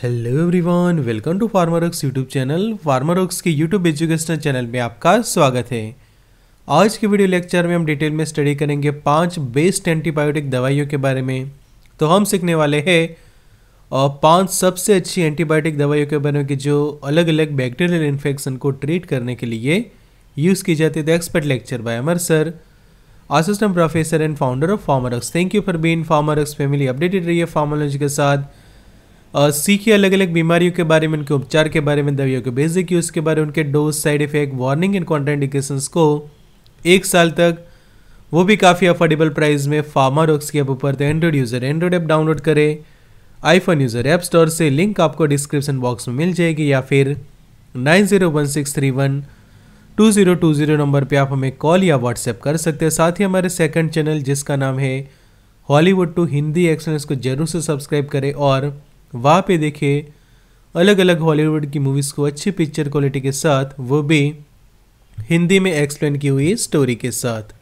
hello everyone welcome to Pharmarocks YouTube channel Pharmarocks के YouTube educational channel में आपका स्वागत है आज के वीडियो लेक्चर में हम डिटेल में स्टडी करेंगे पांच बेस्ट एंटीबायोटिक दवाइयों के बारे में तो हम सीखने वाले हैं और पांच सबसे अच्छी एंटीबायोटिक दवाइयों के बारे में कि जो अलग अलग बैक्टीरियल इन्फेक्शन को ट्रीट करने के लिए यूज़ की जाती है expert lecture by Amar sir assistant professor and founder of Pharmarocks thank you for been Pharmarocks family updated रही फार्मोलॉजी के साथ सीखिए अलग अलग बीमारियों के बारे में उनके उपचार के बारे में दवाइयों के बेसिक यूज़ के बारे में उनके dose side effect warning and contraindication को एक साल तक वो भी काफ़ी अफोर्डेबल प्राइस में फार्मा रॉक्स के ऐप ऊपर तो Android user Android app download करें आईफोन यूज़र ऐप स्टोर से लिंक आपको डिस्क्रिप्शन बॉक्स में मिल जाएगी या फिर nine zero one six three one two zero two zero number पर आप हमें कॉल या व्हाट्सएप कर सकते हैं साथ ही हमारे सेकेंड चैनल जिसका नाम है हॉलीवुड टू हिंदी एक्सप्रेस को जरूर से सब्सक्राइब करें और वहाँ पे देखे अलग अलग हॉलीवुड की मूवीज़ को अच्छी पिक्चर क्वालिटी के साथ वो भी हिंदी में एक्सप्लेन की हुई स्टोरी के साथ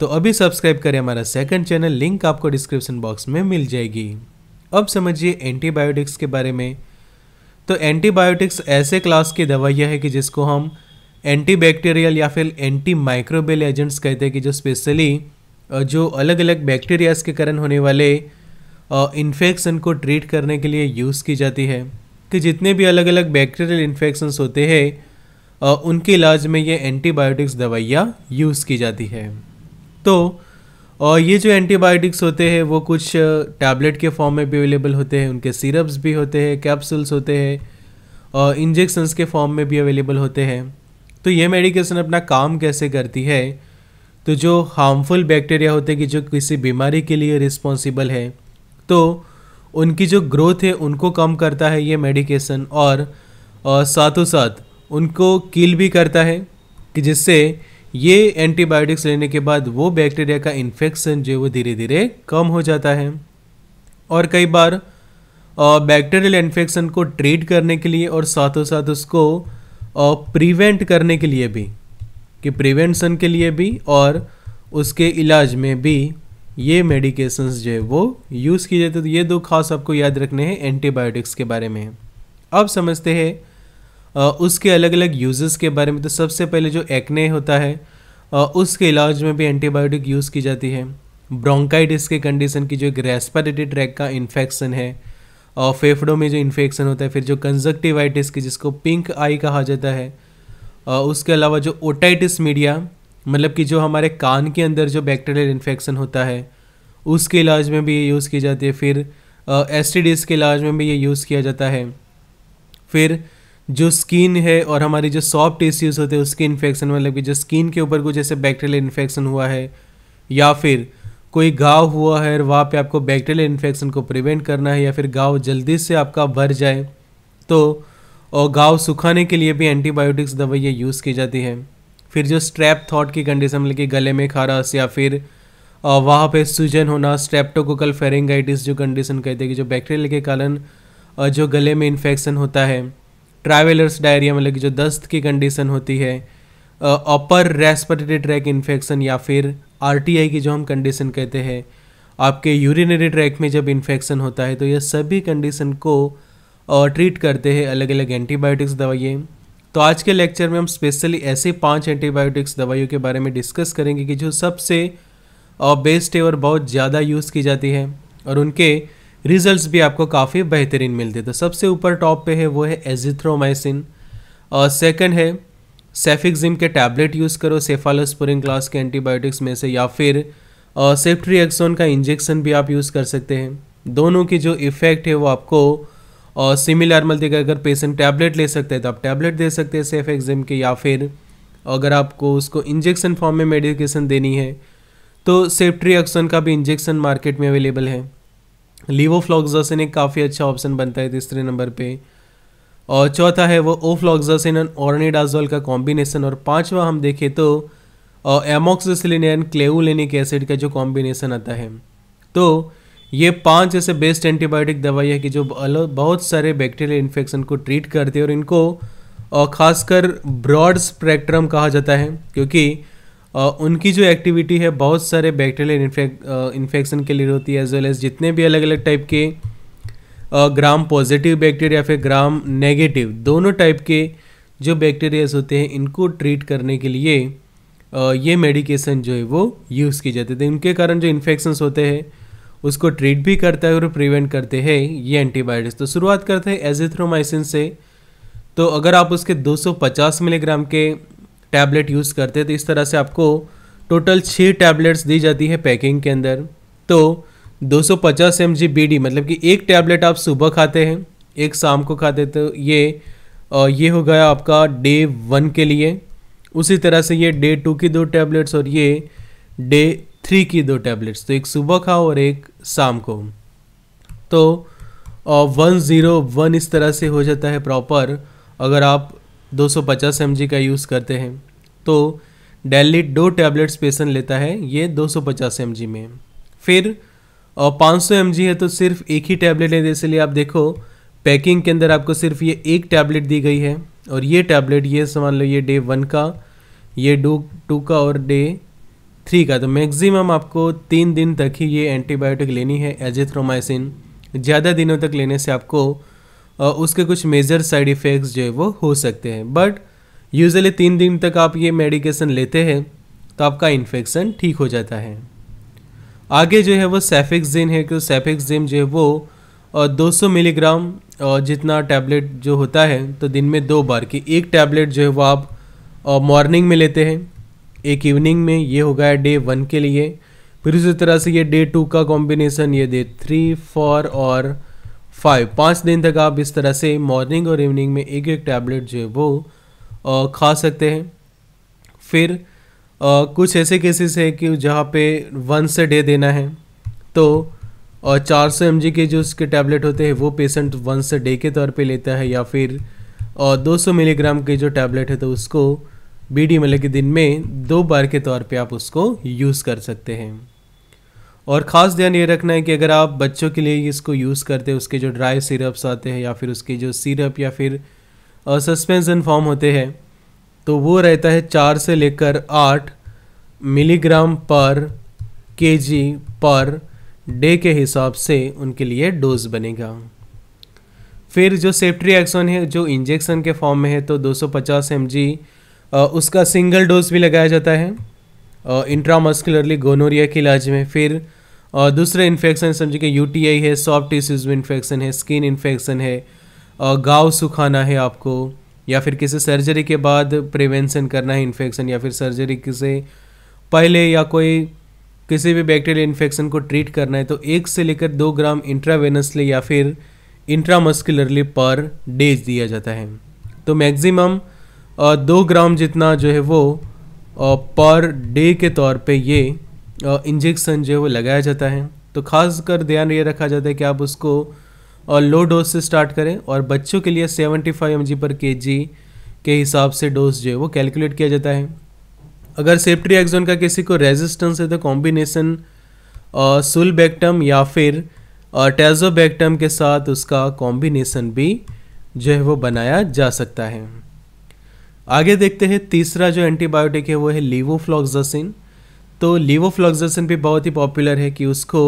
तो अभी सब्सक्राइब करें हमारा सेकंड चैनल लिंक आपको डिस्क्रिप्शन बॉक्स में मिल जाएगी अब समझिए एंटीबायोटिक्स के बारे में तो एंटीबायोटिक्स ऐसे क्लास की दवाइयाँ है कि जिसको हम एंटीबैक्टीरियल या फिर एंटी माइक्रोबियल एजेंट्स कहते हैं कि जो स्पेशली जो अलग अलग बैक्टीरियाज के कारण होने वाले इन्फेक्शन को ट्रीट करने के लिए यूज़ की जाती है कि जितने भी अलग अलग बैक्टीरियल इन्फेक्शंस होते हैं उनके इलाज में ये एंटीबायोटिक्स दवाइयाँ यूज़ की जाती है तो और ये जो एंटीबायोटिक्स होते हैं वो कुछ टैबलेट के फॉर्म में भी अवेलेबल होते हैं उनके सिरप्स भी होते हैं कैप्सूल्स होते हैं और इंजेक्शंस के फॉर्म में भी अवेलेबल होते हैं तो ये मेडिकेशन अपना काम कैसे करती है तो जो हार्मफुल बैक्टीरिया होते हैं कि जो किसी बीमारी के लिए रिस्पॉन्सिबल है तो उनकी जो ग्रोथ है उनको कम करता है ये मेडिकेशन और साथों साथ उनको किल भी करता है कि जिससे ये एंटीबायोटिक्स लेने के बाद वो बैक्टीरिया का इन्फेक्शन जो है वो धीरे धीरे कम हो जाता है और कई बार बैक्टीरियल इन्फेक्शन को ट्रीट करने के लिए और साथों साथ उसको प्रिवेंट करने के लिए भी कि प्रिवेंशन के लिए भी और उसके इलाज में भी ये मेडिकेशंस जो है वो यूज़ किए जाते तो ये दो खास आपको याद रखने हैं एंटीबायोटिक्स के बारे में अब समझते हैं उसके अलग अलग यूज़ के बारे में तो सबसे पहले जो एक्ने होता है उसके इलाज में भी एंटीबायोटिक यूज़ की जाती है ब्रोंकाइटिस के कंडीशन की जो एक रेस्पिरेटरी ट्रैक का इन्फेक्शन है और फेफड़ों में जो इन्फेक्शन होता है फिर जो कंजक्टिवाइटिस की जिसको पिंक आई कहा जाता है उसके अलावा जो ओटाइटिस मीडिया मतलब कि जो हमारे कान के अंदर जो बैक्टीरियल इन्फेक्शन होता है उसके इलाज में भी ये यूज़ की जाती है फिर एस के इलाज में भी ये यूज़ किया जाता है फिर जो स्किन है और हमारी जो सॉफ्ट टिश्यूज़ होते हैं उसके इन्फेक्शन मतलब कि जो स्किन के ऊपर कुछ जैसे बैक्टीरियल इन्फेक्शन हुआ है या फिर कोई घाव हुआ है और वहाँ पे आपको बैक्टीरियल इन्फेक्शन को प्रिवेंट करना है या फिर घाव जल्दी से आपका भर जाए तो और घाव सुखाने के लिए भी एंटीबायोटिक्स दवाइयाँ यूज़ की जाती हैं फिर जो स्ट्रैप थॉट की कंडीशन मतलब कि गले में खारस या फिर वहाँ पे सूजन होना स्ट्रेप्टोकोकल फेरेंगाइटिस जो कंडीशन कहते हैं कि जो बैक्टीरिया के कारण जो गले में इन्फेक्शन होता है ट्रैवलर्स डायरिया मतलब कि जो दस्त की कंडीशन होती है अपर रेस्पिरेटरी ट्रैक इन्फेक्शन या फिर आर की जो हम कंडीशन कहते हैं आपके यूरिनरी ट्रैक में जब इन्फेक्शन होता है तो यह सभी कंडीशन को ट्रीट करते हैं अलग अलग एंटीबायोटिक्स दवाइयाँ तो आज के लेक्चर में हम स्पेशली ऐसे पांच एंटीबायोटिक्स दवाइयों के बारे में डिस्कस करेंगे कि जो सबसे बेस्ट है और बहुत ज़्यादा यूज़ की जाती है और उनके रिजल्ट्स भी आपको काफ़ी बेहतरीन मिलते हैं तो सबसे ऊपर टॉप पे है वो है एजिथ्रोमाइसिन और सेकंड है सेफिक्जिम के टैबलेट यूज़ करो सेफालोस्पोरिन क्लास के एंटीबायोटिक्स में से या फिर सेफ्ट्रीएक्सोन का इंजेक्शन भी आप यूज़ कर सकते हैं दोनों की जो इफ़ेक्ट है वो आपको और सिमिलर मतलब कि अगर पेशेंट टैबलेट ले सकते हैं तो आप टैबलेट दे सकते हैं सेफ एग्जाम के या फिर अगर आपको उसको इंजेक्शन फॉर्म में मेडिकेशन देनी है तो सेफ्ट्री एक्सन का भी इंजेक्शन मार्केट में अवेलेबल है लीवोफ्लॉक्जासिन एक काफ़ी अच्छा ऑप्शन बनता है तीसरे नंबर पे और चौथा है वो ओफ्लॉक्सासिन एंड ऑर्निडाजोल का कॉम्बिनेशन और पांचवा हम देखें तो एमोक्सिसिलिन एंड क्लेवुलेनिक एसिड का जो कॉम्बिनेशन आता है तो ये पांच ऐसे बेस्ट एंटीबायोटिक दवाई है कि जो बहुत सारे बैक्टीरियल इन्फेक्शन को ट्रीट करती है और इनको खासकर ब्रॉड स्पेक्ट्रम कहा जाता है क्योंकि उनकी जो एक्टिविटी है बहुत सारे बैक्टीरियल इन्फेक्शन के लिए होती है एज वेल एज जितने भी अलग अलग टाइप के ग्राम पॉजिटिव बैक्टीरिया या फिर ग्राम नेगेटिव दोनों टाइप के जो बैक्टीरियाज होते हैं इनको ट्रीट करने के लिए ये मेडिकेशन जो है वो यूज़ की जाती है तो इनके कारण जो इन्फेक्शंस होते हैं उसको ट्रीट भी करता है और प्रिवेंट करते हैं ये एंटीबायोटिक्स तो शुरुआत करते हैं एजिथ्रोमाइसिन से तो अगर आप उसके 250 मिलीग्राम के टैबलेट यूज़ करते हैं तो इस तरह से आपको टोटल छः टैबलेट्स दी जाती है पैकिंग के अंदर तो 250 सौ पचास बीडी मतलब कि एक टैबलेट आप सुबह खाते हैं एक शाम को खाते तो ये ये हो गया आपका डे वन के लिए उसी तरह से ये डे टू की दो टैबलेट्स और ये डे थ्री की दो टैबलेट्स तो एक सुबह खाओ और एक शाम को तो वन ज़ीरो वन इस तरह से हो जाता है प्रॉपर अगर आप 250 जी का यूज़ करते हैं तो डेली दो टैबलेट्स पेशेंट लेता है ये 250 जी में फिर और 500 जी है तो सिर्फ एक ही टैबलेट लेते इसलिए आप देखो पैकिंग के अंदर आपको सिर्फ ये एक टैबलेट दी गई है और ये टैबलेट ये समझ लो ये डे वन का ये डू टू का और डे थ्री का तो मैक्सिमम आपको तीन दिन तक ही ये एंटीबायोटिक लेनी है एजिथ्रोमाइसिन ज़्यादा दिनों तक लेने से आपको उसके कुछ मेजर साइड इफ़ेक्ट्स जो है वो हो सकते हैं बट यूजली तीन दिन तक आप ये मेडिकेशन लेते हैं तो आपका इन्फेक्शन ठीक हो जाता है आगे जो है वो सैफिक्सिन है तो जिम जो है वो दो सौ मिलीग्राम जितना टैबलेट जो होता है तो दिन में दो बार की एक टैबलेट जो है वो आप मॉर्निंग में लेते हैं एक इवनिंग में ये हो गया डे वन के लिए फिर उसी तरह से ये डे टू का कॉम्बिनेशन ये डे थ्री फोर और फाइव पाँच दिन तक आप इस तरह से मॉर्निंग और इवनिंग में एक एक टैबलेट जो है वो खा सकते हैं फिर आ, कुछ ऐसे केसेस है कि जहाँ पे वन से डे देना है तो और चार सौ एम के जो उसके टैबलेट होते हैं वो पेशेंट वन से डे के तौर पे लेता है या फिर दो सौ मिलीग्राम के जो टैबलेट है तो उसको बीडी मल के दिन में दो बार के तौर पे आप उसको यूज़ कर सकते हैं और ख़ास ध्यान ये रखना है कि अगर आप बच्चों के लिए इसको यूज़ करते हैं उसके जो ड्राई सिरप्स आते हैं या फिर उसके जो सिरप या फिर सस्पेंसन फॉर्म होते हैं तो वो रहता है चार से लेकर आठ मिलीग्राम पर के पर डे के हिसाब से उनके लिए डोज बनेगा फिर जो सेफ्ट्री एक्सोन है जो इंजेक्शन के फॉर्म में है तो 250 सौ उसका सिंगल डोज भी लगाया जाता है इंट्रामस्कुलरली गोनोरिया के इलाज में फिर और दूसरे इन्फेक्शन समझे कि यू है सॉफ्ट टिश्यूज़ में इन्फेक्शन है स्किन इन्फेक्शन है गाँव सुखाना है आपको या फिर किसी सर्जरी के बाद प्रिवेंशन करना है इन्फेक्शन या फिर सर्जरी से पहले या कोई किसी भी बैक्टीरियल इन्फेक्शन को ट्रीट करना है तो एक से लेकर दो ग्राम इंट्रावेनसली या फिर इंट्रामस्कुलरली पर डेज दिया जाता है तो मैक्सिमम दो ग्राम जितना जो है वो पर डे के तौर पे ये इंजेक्शन जो है वो लगाया जाता है तो खास कर ध्यान ये रखा जाता है कि आप उसको लो डोज से स्टार्ट करें और बच्चों के लिए 75 फाइव पर के के हिसाब से डोज जो है वो कैलकुलेट किया जाता है अगर एक्जोन का किसी को रेजिस्टेंस है तो कॉम्बिनेशन सुलबैक्टम या फिर टेजोबैक्टम के साथ उसका कॉम्बिनेसन भी जो है वो बनाया जा सकता है आगे देखते हैं तीसरा जो एंटीबायोटिक है वो है लीवोफ्लॉक्सासिन तो लीवोफ्लॉक्सासिन भी बहुत ही पॉपुलर है कि उसको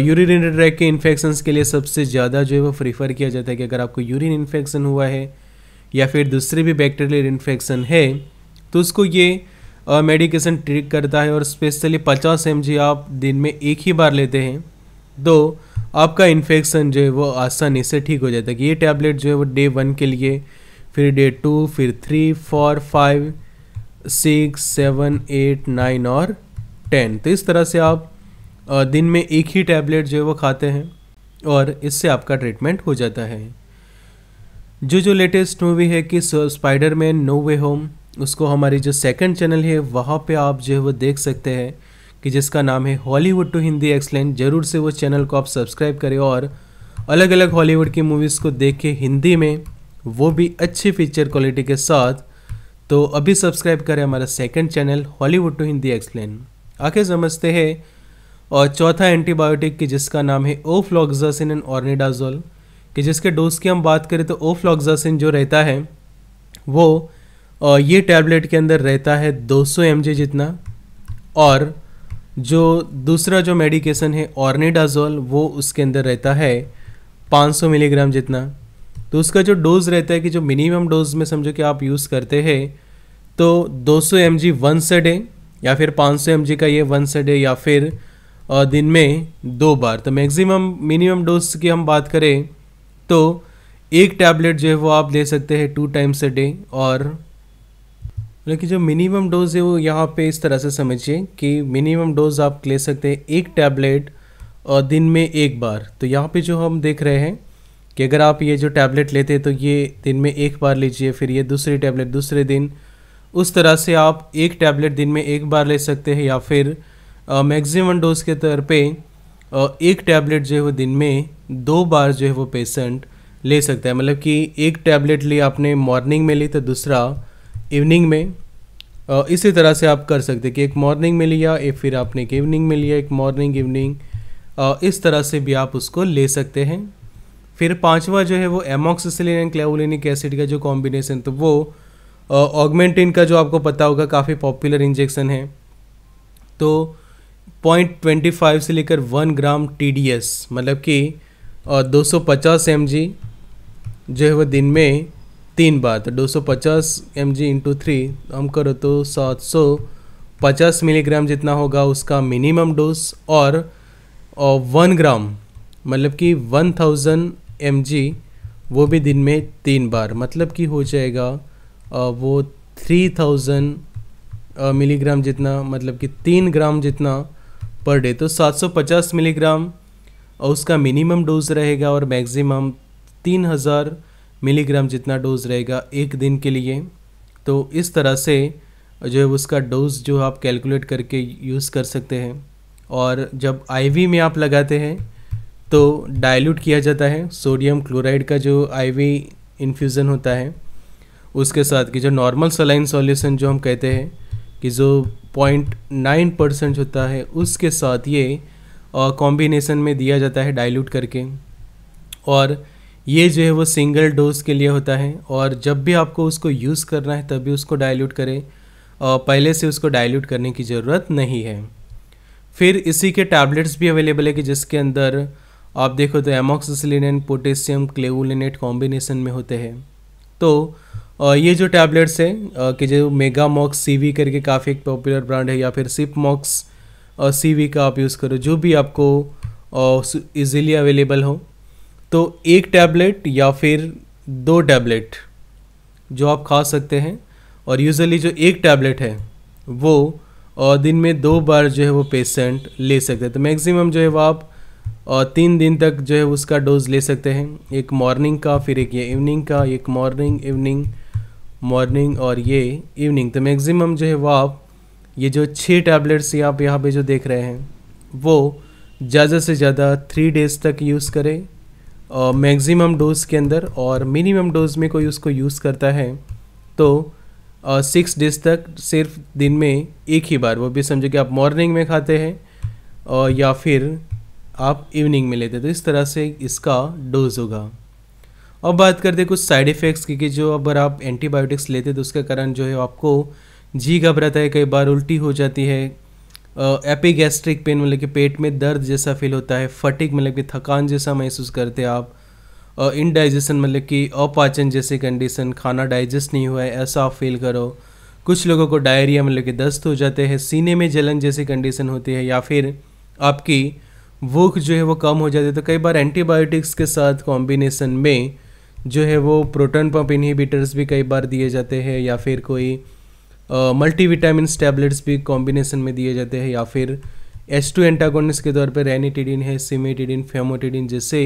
यूरिन ट्रैक के इन्फेक्शन के लिए सबसे ज़्यादा जो है वो प्रीफर किया जाता है कि अगर आपको यूरिन इन्फेक्शन हुआ है या फिर दूसरी भी बैक्टीरियल इन्फेक्शन है तो उसको ये मेडिकेशन ट्रीट करता है और स्पेशली पचास एम आप दिन में एक ही बार लेते हैं तो आपका इन्फेक्शन जो है वो आसानी से ठीक हो जाता है कि ये टैबलेट जो है वो डे वन के लिए फिर डे टू फिर three four five six seven eight nine और टेन तो इस तरह से आप दिन में एक ही टैबलेट जो है वो खाते हैं और इससे आपका ट्रीटमेंट हो जाता है जो जो लेटेस्ट मूवी है कि Spider-Man No Way Home उसको हमारी जो सेकंड चैनल है वहाँ पे आप जो है वो देख सकते हैं कि जिसका नाम है हॉलीवुड टू हिंदी एक्सलेंट ज़रूर से वो चैनल को आप सब्सक्राइब करें और अलग अलग हॉलीवुड की मूवीज़ को देख के हिंदी में वो भी अच्छी फीचर क्वालिटी के साथ तो अभी सब्सक्राइब करें हमारा second channel Hollywood to Hindi explain आखिर समझते हैं और चौथा एंटीबायोटिक की जिसका नाम है ओफ्लॉक्सासिन एंड ऑर्निडाजोल कि जिसके डोज की हम बात करें तो ओफ्लॉक्सासिन जो रहता है वो ये टैबलेट के अंदर रहता है 200 सौ जितना और जो दूसरा जो मेडिकेशन है ऑर्निडाजोल वो उसके अंदर रहता है 500 मिलीग्राम जितना तो उसका जो डोज रहता है कि जो मिनिमम डोज में समझो कि आप यूज़ करते हैं तो 200 सौ M G once a day या फिर 500 सौ एम जी का ये वंस अ डे या फिर दिन में दो बार तो मैक्सिमम मिनिमम डोज की हम बात करें तो एक टैबलेट जो है वो आप ले सकते हैं टू टाइम्स अ डे और लेकिन जो मिनिमम डोज है वो यहाँ पे इस तरह से समझिए कि मिनिमम डोज आप ले सकते हैं एक टैबलेट और दिन में एक बार तो यहाँ पे जो हम देख रहे हैं कि अगर आप ये जो टैबलेट लेते तो ये दिन में एक बार लीजिए फिर ये दूसरी टैबलेट दूसरे दिन उस तरह से आप एक टैबलेट दिन में एक बार ले सकते हैं या फिर मैक्सिमम डोज के तौर पे आ, एक टैबलेट जो है वो दिन में दो बार जो है वो पेशेंट ले सकता है मतलब कि एक टैबलेट ली आपने मॉर्निंग में ली तो दूसरा इवनिंग में आ, इसी तरह से आप कर सकते कि एक मॉर्निंग में लिया एक फिर आपने एक इवनिंग में लिया एक मॉर्निंग इवनिंग इस तरह से भी आप उसको ले सकते हैं फिर पांचवा जो है वो एमोक्सिसिलिन एंड क्लेवोलिनिक एसिड का जो कॉम्बिनेशन तो वो ऑगमेंटिन का जो आपको पता होगा काफ़ी पॉपुलर इंजेक्शन है तो पॉइंट ट्वेंटी फाइव से लेकर वन ग्राम टी मतलब कि दो सौ पचास एम जो है वो दिन में तीन बार तो दो सौ पचास एम जी इंटू थ्री हम करो तो सात सौ पचास मिलीग्राम जितना होगा उसका मिनिमम डोज और वन ग्राम मतलब कि वन थाउजेंड एम जी वो भी दिन में तीन बार मतलब कि हो जाएगा वो थ्री थाउजेंड मिलीग्राम जितना मतलब कि तीन ग्राम जितना पर डे तो सात सौ पचास मिलीग्राम और उसका मिनिमम डोज रहेगा और मैक्सिमम हज़ार मिलीग्राम जितना डोज रहेगा एक दिन के लिए तो इस तरह से जो है उसका डोज जो आप कैलकुलेट करके यूज़ कर सकते हैं और जब आईवी में आप लगाते हैं तो डाइल्यूट किया जाता है सोडियम क्लोराइड का जो आईवी इन्फ्यूज़न होता है उसके साथ कि जो नॉर्मल सलाइन सॉल्यूशन जो हम कहते हैं कि जो पॉइंट नाइन परसेंट होता है उसके साथ ये कॉम्बिनेसन में दिया जाता है डाइल्यूट करके और ये जो है वो सिंगल डोज के लिए होता है और जब भी आपको उसको यूज़ करना है तभी उसको डाइल्यूट करें और पहले से उसको डाइल्यूट करने की ज़रूरत नहीं है फिर इसी के टैबलेट्स भी अवेलेबल है कि जिसके अंदर आप देखो तो amoxicillin and potassium clavulanate combination में होते हैं तो ये जो टैबलेट्स है कि जो मेगा मॉक्स सी करके काफ़ी एक पॉपुलर ब्रांड है या फिर सिप मॉक्स सी का आप यूज़ करो जो भी आपको इजीली अवेलेबल हो तो एक टैबलेट या फिर दो टैबलेट जो आप खा सकते हैं और यूजली जो एक टैबलेट है वो दिन में दो बार जो है वो पेशेंट ले सकते हैं तो मैक्सिमम जो है वो आप और तीन दिन तक जो है उसका डोज ले सकते हैं एक मॉर्निंग का फिर एक ये इवनिंग का एक मॉर्निंग इवनिंग मॉर्निंग और ये इवनिंग तो मैक्सिमम जो है वो आप ये जो छः टैबलेट्स आप यहाँ पे जो देख रहे हैं वो ज़्यादा से ज़्यादा थ्री डेज़ तक यूज़ करें और मैक्सिमम डोज के अंदर और मिनिमम डोज में कोई उसको यूज़ करता है तो सिक्स डेज तक सिर्फ दिन में एक ही बार वो भी समझो कि आप मॉर्निंग में खाते हैं और या फिर आप इवनिंग में लेते तो इस तरह से इसका डोज होगा अब बात करते कुछ साइड इफ़ेक्ट्स की कि जो अगर आप एंटीबायोटिक्स लेते तो उसके कारण जो है आपको जी घबराता है कई बार उल्टी हो जाती है एपिगैस्ट्रिक पेन मतलब कि पेट में दर्द जैसा फील होता है फटिक मतलब कि थकान जैसा महसूस करते आप इनडाइजेशन मतलब कि अपाचन जैसी कंडीशन खाना डाइजेस्ट नहीं हुआ है ऐसा आप फील करो कुछ लोगों को डायरिया मतलब कि दस्त हो जाते हैं सीने में जलन जैसी कंडीशन होती है या फिर आपकी भूख जो है वो कम हो जाती है तो कई बार एंटीबायोटिक्स के साथ कॉम्बिनेशन में जो है वो प्रोटोन पंप इनहिबिटर्स भी कई बार दिए जाते हैं या फिर कोई मल्टी विटामिन टैबलेट्स भी कॉम्बिनेशन में दिए जाते हैं या फिर एस टू एंटागोनिस के तौर पर रेनिटिडिन है सीमेटिडिन फेमोटिडिन जैसे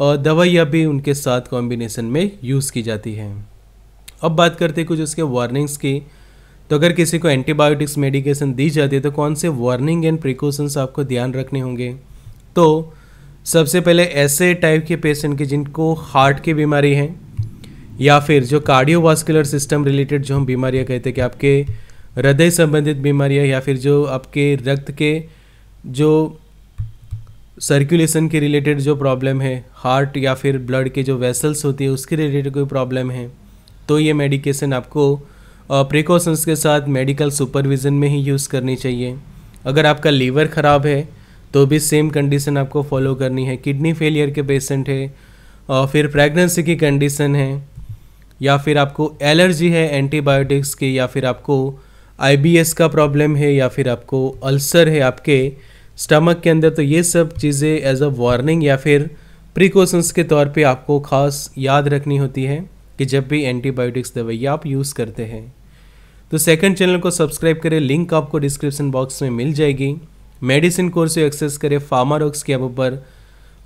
दवाइयाँ भी उनके साथ कॉम्बिनेशन में यूज़ की जाती हैं अब बात करते हैं कुछ उसके वार्निंग्स की तो अगर किसी को एंटीबायोटिक्स मेडिकेशन दी जाती है तो कौन से वार्निंग एंड प्रिकॉशंस आपको ध्यान रखने होंगे तो सबसे पहले ऐसे टाइप के पेशेंट के जिनको हार्ट की बीमारी है या फिर जो कार्डियोवास्कुलर सिस्टम रिलेटेड जो हम बीमारियाँ कहते हैं कि आपके हृदय संबंधित बीमारियाँ या फिर जो आपके रक्त के जो सर्कुलेशन के रिलेटेड जो प्रॉब्लम है हार्ट या फिर ब्लड के जो वेसल्स होती है उसके रिलेटेड कोई प्रॉब्लम है तो ये मेडिकेशन आपको प्रिकॉशंस के साथ मेडिकल सुपरविज़न में ही यूज़ करनी चाहिए अगर आपका लीवर ख़राब है तो भी सेम कंडीशन आपको फॉलो करनी है किडनी फेलियर के पेशेंट है और फिर प्रेगनेंसी की कंडीशन है या फिर आपको एलर्जी है एंटीबायोटिक्स की या फिर आपको आईबीएस का प्रॉब्लम है या फिर आपको अल्सर है आपके स्टमक के अंदर तो ये सब चीज़ें एज अ वार्निंग या फिर प्रिकॉशंस के तौर पे आपको खास याद रखनी होती है कि जब भी एंटीबायोटिक्स दवाइयाँ आप यूज़ करते हैं तो सेकंड चैनल को सब्सक्राइब करें लिंक आपको डिस्क्रिप्शन बॉक्स में मिल जाएगी मेडिसिन कोर्स एक्सेस करें फार्मारोक्स के ऊपर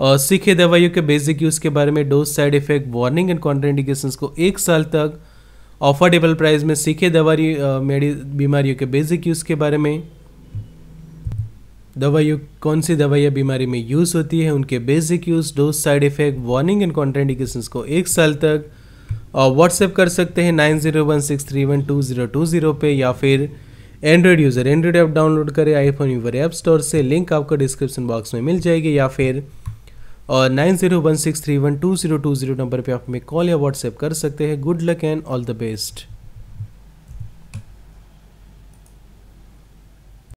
और सीखे दवाइयों के बेसिक यूज़ के बारे में dose side effect warning and contraindication को एक साल तक अफोर्डेबल प्राइस में सीखे दवाई मेडि बीमारियों के बेसिक यूज़ के बारे में दवाइयों कौन सी दवाइयाँ बीमारी में यूज़ होती है उनके basic use dose side effect warning and contraindication को एक साल तक व्हाट्सएप कर सकते हैं nine zero one six three one two zero two zero पे या फिर Android user Android app download करें आईफोन यूवर ऐप स्टोर से लिंक आपको डिस्क्रिप्शन बॉक्स में मिल जाएगी या फिर और nine zero one six three one two zero two zero number पर आप हमें कॉल या व्हाट्सएप कर सकते हैं good luck and all the best